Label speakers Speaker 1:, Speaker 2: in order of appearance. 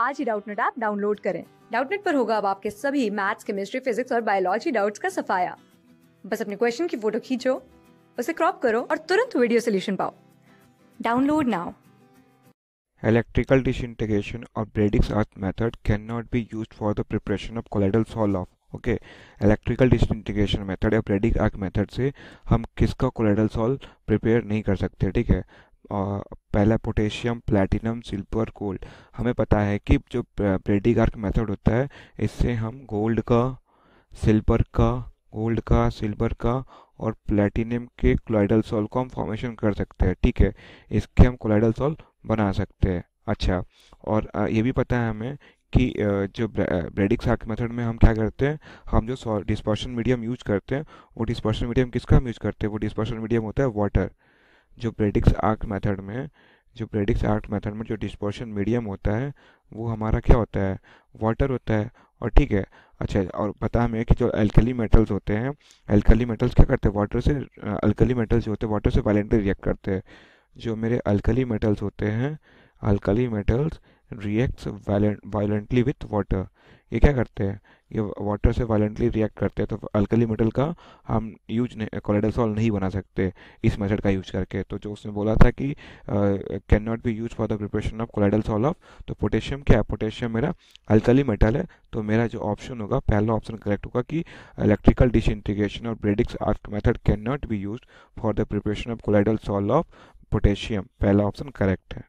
Speaker 1: आज ही Doubtnut app download करें डाउटनेट पर होगा अब आपके सभी मैथ्स केमिस्ट्री फिजिक्स और बायोलॉजी डाउट्स का सफाया बस अपने क्वेश्चन की फोटो खींचो उसे क्रॉप करो और तुरंत वीडियो सोल्यूशन पाओ download now
Speaker 2: Electrical disintegration or Brady's earth method cannot be used for the preparation of colloidal solve. Okay electrical disintegration method या प्रेडिक आर्क मेथड से हम किसका कोलेडल सॉल्व प्रिपेयर नहीं कर सकते ठीक है पहला पोटेशियम प्लैटिनम सिल्वर गोल्ड हमें पता है कि जो ब्रेडी मेथड होता है इससे हम गोल्ड का सिल्वर का गोल्ड का सिल्वर का और प्लेटिनियम के क्लाइडल सॉल को हम फॉर्मेशन कर सकते हैं ठीक है इसके हम क्लाइडल सॉल बना सकते हैं अच्छा और ये भी पता है हमें कि जो ब्रेडिक सार्क मेथड में हम क्या करते हैं हम जो डिस्पर्शन मीडियम यूज करते हैं वो डिस्पर्शन मीडियम किसका हम यूज करते हैं वो डिस्पर्शन मीडियम होता है वाटर जो प्रेडिक्स आर्ट मेथड में जो प्रेडिक्स आर्ट मेथड में जो डिस्पोर्शन मीडियम होता है वो हमारा क्या होता है वाटर होता है और ठीक है अच्छा और पता हमें कि जो एल्कली मेटल्स होते हैं एल्कली मेटल्स क्या करते हैं वाटर से अल्कली मेटल्स जो होते हैं वाटर से वायलेंटली रिएक्ट करते हैं जो मेरे अल्कली मेटल्स होते हैं alkali metals reacts violently with water ये क्या करते हैं ये वाटर से वायलेंटली रिएक्ट करते हैं तो अल्कली मेटल का हम यूज कोलेडल सॉल नहीं बना सकते इस मेथड का यूज करके तो जो उसने बोला था कि can not be use for the preparation of colloidal sol of तो पोटेशियम क्या है पोटेशियम मेरा अल्कली मेटल है तो मेरा जो ऑप्शन होगा पहला ऑप्शन करेक्ट होगा कि इलेक्ट्रिकल डिस इंटीग्रेशन और Bredig's arc method can not be use for the preparation of colloidal sol of potassium पहला ऑप्शन करेक्ट है